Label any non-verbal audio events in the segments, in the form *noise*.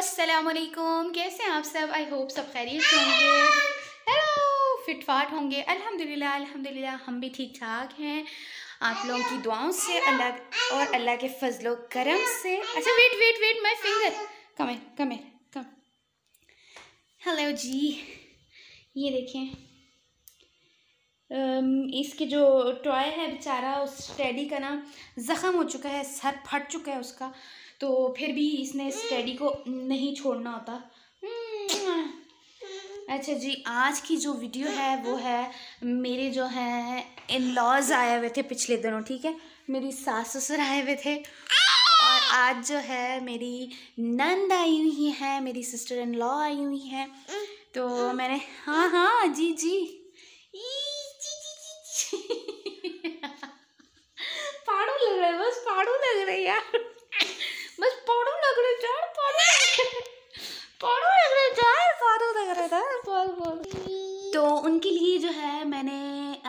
असलकुम कैसे हैं आप सब आई होप सब खैरियत होंगे हेलो फिट फाट होंगे अल्हम्दुलिल्लाह अल्हम्दुलिल्लाह हम भी ठीक ठाक हैं आप लोगों की दुआओं से अल्लाह और अल्लाह के फजलो करम से अच्छा wait wait wait my finger कम है कम है कम हेलो जी ये देखें इसके जो टॉय है बेचारा उस टैडी का ना ज़ख़म हो चुका है सर फट चुका है उसका तो फिर भी इसने स्टडी हम्म। को नहीं छोड़ना होता हम्म। अच्छा जी आज की जो वीडियो है हम्म। वो है मेरे जो है इन लॉज आए हुए थे पिछले दिनों ठीक है मेरी सास ससुर आए हुए थे और आज जो है मेरी नंद आई हुई है मेरी सिस्टर इन लॉ आई हुई है तो मैंने हाँ हाँ जी जी *laughs* पाड़ू लग रहा है बस पाड़ू लग रहा है यार लग रहे चार पढ़ो पढ़ो लग रहे चार पढ़ो लग रहे था बोल बोल तो उनके लिए जो है मैंने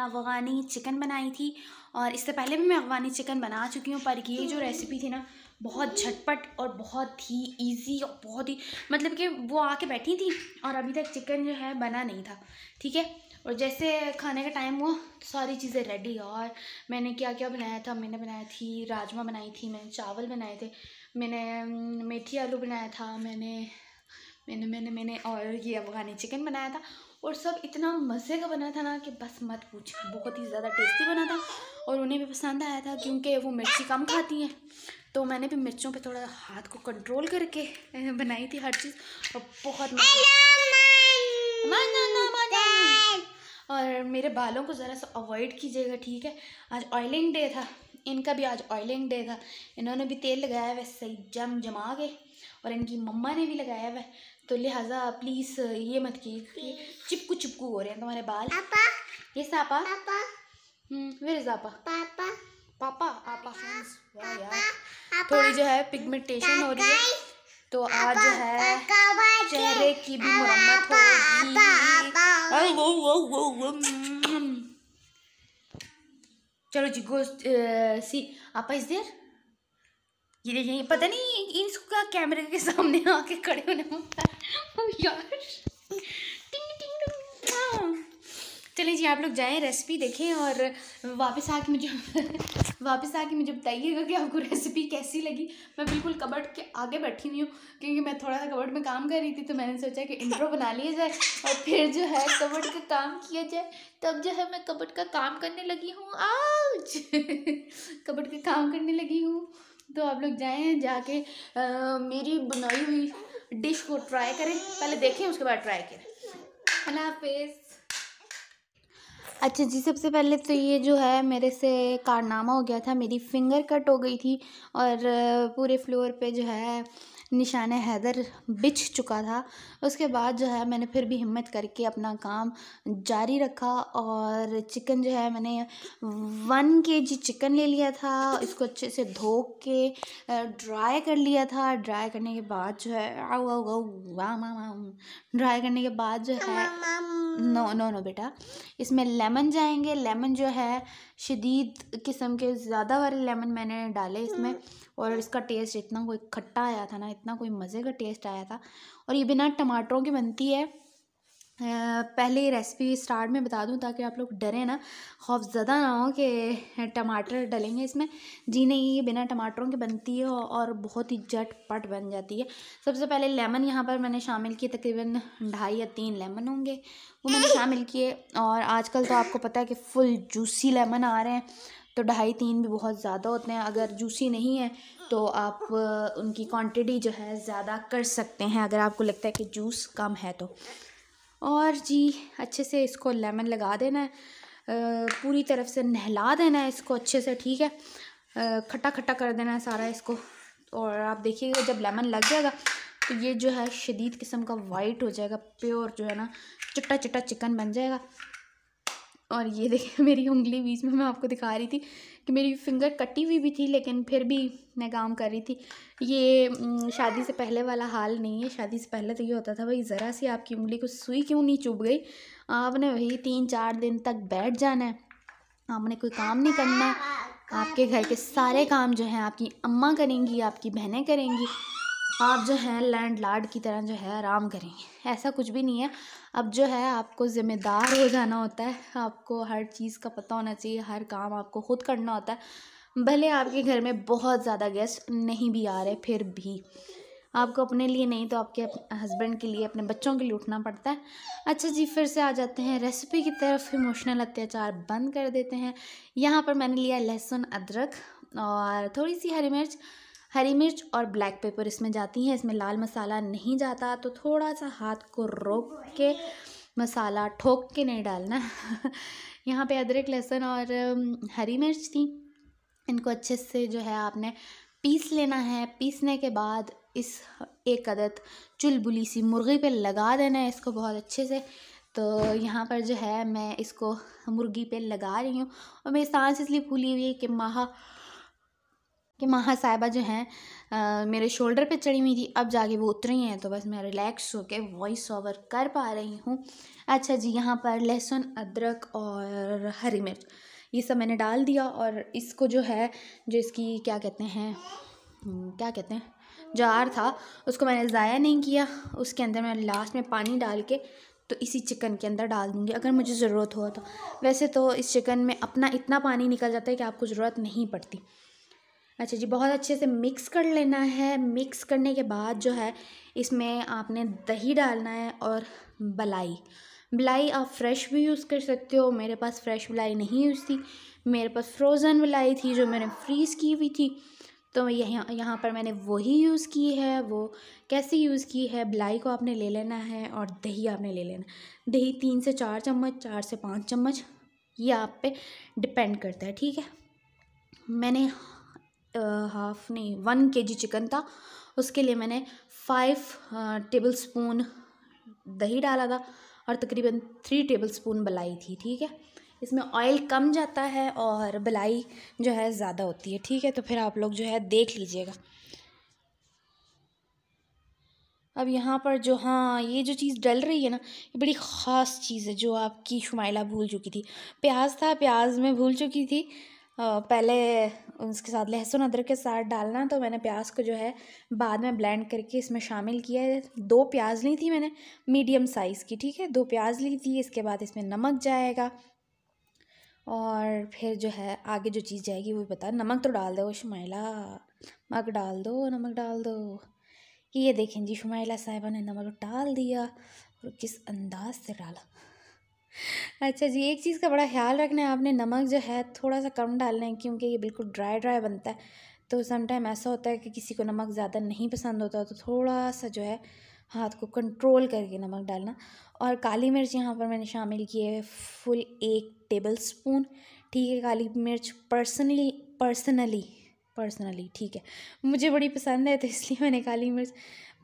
अफगानी चिकन बनाई थी और इससे पहले भी मैं अफगानी चिकन बना चुकी हूँ पर ये जो रेसिपी थी ना बहुत झटपट और बहुत ही इजी और बहुत ही मतलब कि वो आके बैठी थी और अभी तक चिकन जो है बना नहीं था ठीक है और जैसे खाने का टाइम हुआ तो सारी चीज़ें रेडी और मैंने क्या क्या बनाया था मैंने बनाई थी राजमा बनाई थी मैंने चावल बनाए थे मैंने मेथी आलू बनाया था मैंने मैंने मैंने मैंने और ये अफगानी चिकन बनाया था और सब इतना मज़े का बना था ना कि बस मत पूछ बहुत ही ज़्यादा टेस्टी बना था और उन्हें भी पसंद आया था क्योंकि वो मिर्ची कम खाती हैं तो मैंने भी मिर्चों पे थोड़ा हाथ को कंट्रोल करके बनाई थी हर चीज़ और बहुत और मेरे बालों को ज़रा सा अवॉइड कीजिएगा ठीक है आज ऑयलिंग डे था इनका भी आज ऑयलिंग डे था इन्होंने भी तेल लगाया हुआ सही जम जमा के और इनकी मम्मा ने भी लगाया हुआ तो लिहाजा प्लीज़ ये मत की चिपकू चिपकू हो रहे हैं तुम्हारे बाल पापा ये सापा पापा इज हम्म, सापा पापा पापा आपा फ्रेंड्स वाह यार थोड़ी जो है पिगमेंटेशन हो रही है तो आज जो है चेहरे की भी मरम्मत हो चलो जी गो सी आपा इस देर ये देखिए पता नहीं इसको क्या कैमरे के सामने आके खड़े होने यार चलिए जी आप लोग जाएँ रेसिपी देखें और वापस आके मुझे *laughs* वापस आके मुझे बताइएगा कि आपको रेसिपी कैसी लगी मैं बिल्कुल कबर्ड के आगे बैठी हुई हूँ क्योंकि मैं थोड़ा सा कबर्ड में काम कर रही थी तो मैंने सोचा कि इंट्रो बना लिया जाए और फिर जो है कबर्ड का काम किया जाए तब जो है मैं कबर्ड का काम करने लगी हूँ आज कबर्ड *laughs* का काम करने लगी हूँ तो आप लोग जाएँ जाके आ, मेरी बनाई हुई डिश को ट्राई करें पहले देखें उसके बाद ट्राई करें अल्लाह हाफिज़ अच्छा जी सबसे पहले तो ये जो है मेरे से कारनामा हो गया था मेरी फिंगर कट हो गई थी और पूरे फ्लोर पे जो है निशान हैदर बिछ चुका था उसके बाद जो है मैंने फिर भी हिम्मत करके अपना काम जारी रखा और चिकन जो है मैंने वन के जी चिकन ले लिया था इसको अच्छे से धो के ड्राई कर लिया था ड्राई करने के बाद जो है ड्राई करने के बाद जो है नो नो नो बेटा इसमें लेमन जाएंगे लेमन जो है शदीद किस्म के ज़्यादा वाले लेमन मैंने डाले इसमें और इसका टेस्ट इतना कोई खट्टा आया था ना इतना कोई मज़े का टेस्ट आया था और ये बिना टमाटरों की बनती है पहले रेसिपी स्टार्ट में बता दूं ताकि आप लोग डरें ना खौफ ज़्यादा ना हो कि टमाटर डलेंगे इसमें जी नहीं ये बिना टमाटरों के बनती है और बहुत ही झटपट बन जाती है सबसे पहले लेमन यहाँ पर मैंने शामिल किए तकरीबन ढाई या तीन लेमन होंगे वो मैंने शामिल किए और आजकल तो आपको पता है कि फुल जूसी लेमन आ रहे हैं तो ढाई तीन भी बहुत ज़्यादा होते हैं अगर जूसी नहीं है तो आप उनकी क्वांटिटी जो है ज़्यादा कर सकते हैं अगर आपको लगता है कि जूस कम है तो और जी अच्छे से इसको लेमन लगा देना है पूरी तरफ से नहला देना है इसको अच्छे से ठीक है खट्टा खट्टा कर देना है सारा इसको और आप देखिएगा जब लेमन लग जाएगा तो ये जो है शदीद किस्म का वाइट हो जाएगा प्योर जो है ना चट्टा चट्टा चिकन बन जाएगा और ये देखिए *laughs* मेरी उंगली बीच में मैं आपको दिखा रही थी कि मेरी फिंगर कटी हुई भी थी लेकिन फिर भी मैं काम कर रही थी ये शादी से पहले वाला हाल नहीं है शादी से पहले तो ये होता था भाई ज़रा सी आपकी उंगली को सुई क्यों नहीं चुभ गई आपने वही तीन चार दिन तक बैठ जाना है आपने कोई काम नहीं करना आपके घर के सारे काम जो हैं आपकी अम्मा करेंगी आपकी बहनें करेंगी आप जो है लैंड लार्ड की तरह जो है आराम करें ऐसा कुछ भी नहीं है अब जो है आपको ज़िम्मेदार हो जाना होता है आपको हर चीज़ का पता होना चाहिए हर काम आपको खुद करना होता है भले आपके घर में बहुत ज़्यादा गेस्ट नहीं भी आ रहे फिर भी आपको अपने लिए नहीं तो आपके हस्बैंड के लिए अपने बच्चों के लिए उठना पड़ता है अच्छा जी फिर से आ जाते हैं रेसिपी की तरफ इमोशनल अत्याचार बंद कर देते हैं यहाँ पर मैंने लिया लहसुन अदरक और थोड़ी सी हरी मिर्च हरी मिर्च और ब्लैक पेपर इसमें जाती हैं इसमें लाल मसाला नहीं जाता तो थोड़ा सा हाथ को रोक के मसाला ठोक के नहीं डालना *laughs* यहाँ पे अदरक लहसुन और हरी मिर्च थी इनको अच्छे से जो है आपने पीस लेना है पीसने के बाद इस एक अदद चुलबुली सी मुर्गी पे लगा देना है इसको बहुत अच्छे से तो यहाँ पर जो है मैं इसको मुर्गी पे लगा रही हूँ और मेरी सांस इसलिए फूली हुई है कि माह कि महा साहिबा जो हैं मेरे शोल्डर पे चढ़ी हुई थी अब जाके वो उतरी हैं तो बस मैं रिलैक्स होकर वॉइस ओवर कर पा रही हूँ अच्छा जी यहाँ पर लहसुन अदरक और हरी मिर्च ये सब मैंने डाल दिया और इसको जो है जो इसकी क्या कहते हैं हम्म, क्या कहते हैं जार था उसको मैंने ज़ाया नहीं किया उसके अंदर मैं लास्ट में पानी डाल के तो इसी चिकन के अंदर डाल दूँगी अगर मुझे ज़रूरत हो तो वैसे तो इस चिकन में अपना इतना पानी निकल जाता है कि आपको ज़रूरत नहीं पड़ती अच्छा जी बहुत अच्छे से मिक्स कर लेना है मिक्स करने के बाद जो है इसमें आपने दही डालना है और बलाई बलाई आप फ्रेश भी यूज़ कर सकते हो मेरे पास फ्रेश बलाई नहीं यूज़ थी मेरे पास फ्रोज़न बलाई थी जो मैंने फ्रीज़ की हुई थी तो यहाँ यहाँ पर मैंने वही यूज़ की है वो कैसे यूज़ की है बलाई को आपने ले लेना है और दही आपने ले लेना दही तीन से चार चम्मच चार से पाँच चम्मच ये आप पे डिपेंड करता है ठीक है मैंने हाफ नहीं वन के जी चिकन था उसके लिए मैंने फाइव टेबल स्पून दही डाला था और तकरीबन थ्री टेबल स्पून बलाई थी ठीक है इसमें ऑयल कम जाता है और बलाई जो है ज़्यादा होती है ठीक है तो फिर आप लोग जो है देख लीजिएगा अब यहाँ पर जो हाँ ये जो चीज़ डल रही है ना ये बड़ी ख़ास चीज़ है जो आपकी शुमाइला भूल चुकी थी प्याज था प्याज में भूल चुकी थी पहले उसके साथ लहसुन अदरक के साथ डालना तो मैंने प्याज को जो है बाद में ब्लेंड करके इसमें शामिल किया है दो प्याज ली थी मैंने मीडियम साइज़ की ठीक है दो प्याज ली थी इसके बाद इसमें नमक जाएगा और फिर जो है आगे जो चीज़ जाएगी वो बता नमक तो डाल दो शुमाइला नमक डाल दो नमक डाल दो ये देखें जी शुमाइला साहिबा ने नमक डाल दिया और किस अंदाज से डाला अच्छा जी एक चीज़ का बड़ा ख्याल रखना है आपने नमक जो है थोड़ा सा कम डालना है क्योंकि ये बिल्कुल ड्राई ड्राई बनता है तो समटाइम ऐसा होता है कि किसी को नमक ज़्यादा नहीं पसंद होता तो थोड़ा सा जो है हाथ को कंट्रोल करके नमक डालना और काली मिर्च यहाँ पर मैंने शामिल की है फुल एक टेबल स्पून ठीक है काली मिर्च पर्सनली पर्सनली पर्सनली ठीक है मुझे बड़ी पसंद है तो इसलिए मैंने काली मिर्च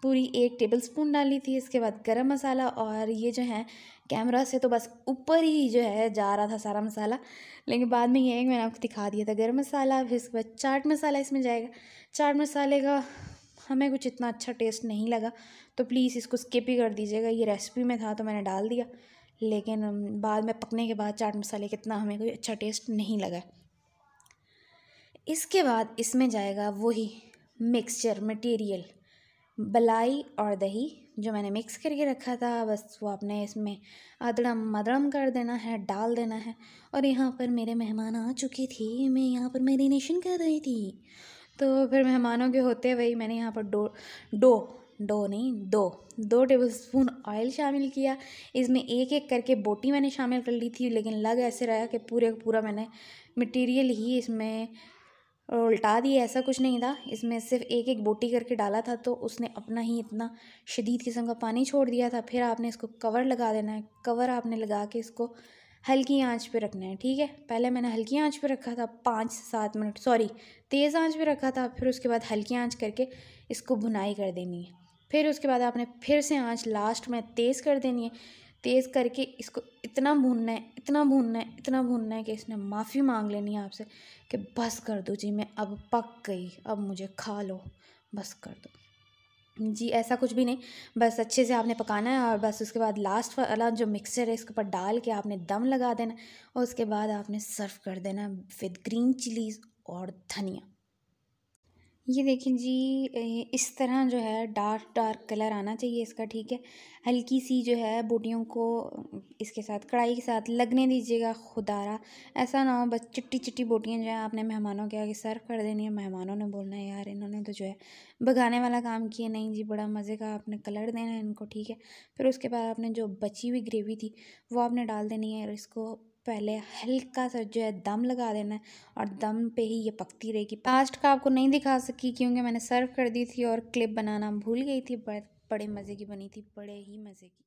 पूरी एक टेबल स्पून डाली थी इसके बाद गरम मसाला और ये जो है कैमरा से तो बस ऊपर ही जो है जा रहा था सारा मसाला लेकिन बाद में ये मैंने आपको दिखा दिया था गरम मसाला फिर इसके बाद चाट मसाला इसमें जाएगा चाट मसाले का हमें कुछ इतना अच्छा टेस्ट नहीं लगा तो प्लीज़ इसको स्किप ही कर दीजिएगा ये रेसिपी में था तो मैंने डाल दिया लेकिन बाद में पकने के बाद चाट मसाले कितना हमें कोई अच्छा टेस्ट नहीं लगा इसके बाद इसमें जाएगा वही मिक्सचर मटेरियल बलाई और दही जो मैंने मिक्स करके रखा था बस वो आपने इसमें अदड़म मदड़म कर देना है डाल देना है और यहाँ पर मेरे मेहमान आ चुके थे मैं यहाँ पर मैरिनेशन कर रही थी तो फिर मेहमानों के होते हुए मैंने यहाँ पर डो डो डो नहीं दो दो टेबल स्पून ऑयल शामिल किया इसमें एक एक करके बोटी मैंने शामिल कर ली थी लेकिन लग ऐसे रहा कि पूरे पूरा मैंने मटेरियल ही इसमें उल्टा दिए ऐसा कुछ नहीं था इसमें सिर्फ एक एक बोटी करके डाला था तो उसने अपना ही इतना शदीद किस्म का पानी छोड़ दिया था फिर आपने इसको कवर लगा देना है कवर आपने लगा के इसको हल्की आंच पे रखना है ठीक है पहले मैंने हल्की आंच पे रखा था पाँच से सात मिनट सॉरी तेज़ आंच पे रखा था फिर उसके बाद हल्की आंच करके इसको भुनाई कर देनी है फिर उसके बाद आपने फिर से आंच लास्ट में तेज़ कर देनी है तेज़ करके इसको इतना भूनना है इतना भूनना है इतना भूनना है कि इसने माफ़ी मांग लेनी है आपसे कि बस कर दो जी मैं अब पक गई अब मुझे खा लो बस कर दो जी ऐसा कुछ भी नहीं बस अच्छे से आपने पकाना है और बस उसके बाद लास्ट वाला जो मिक्सचर है इसके ऊपर डाल के आपने दम लगा देना और उसके बाद आपने सर्व कर देना विद ग्रीन चिलीज़ और धनिया ये देखें जी इस तरह जो है डार्क डार्क कलर आना चाहिए इसका ठीक है हल्की सी जो है बूटियों को इसके साथ कढ़ाई के साथ लगने दीजिएगा खुदारा ऐसा ना हो बस चिट्टी चिट्टी बोटियाँ जो है आपने मेहमानों के आगे सर्व कर देनी है मेहमानों ने बोलना है यार इन्होंने तो जो है भगाने वाला काम किया नहीं जी बड़ा मज़े का आपने कलर देना है इनको ठीक है फिर उसके बाद आपने जो बची हुई ग्रेवी थी वो आपने डाल देनी है और इसको पहले हल्का सा जो है दम लगा देना है और दम पे ही ये पकती रहेगी लास्ट का आपको नहीं दिखा सकी क्योंकि मैंने सर्व कर दी थी और क्लिप बनाना भूल गई थी बट बड़े मज़े की बनी थी बड़े ही मज़े की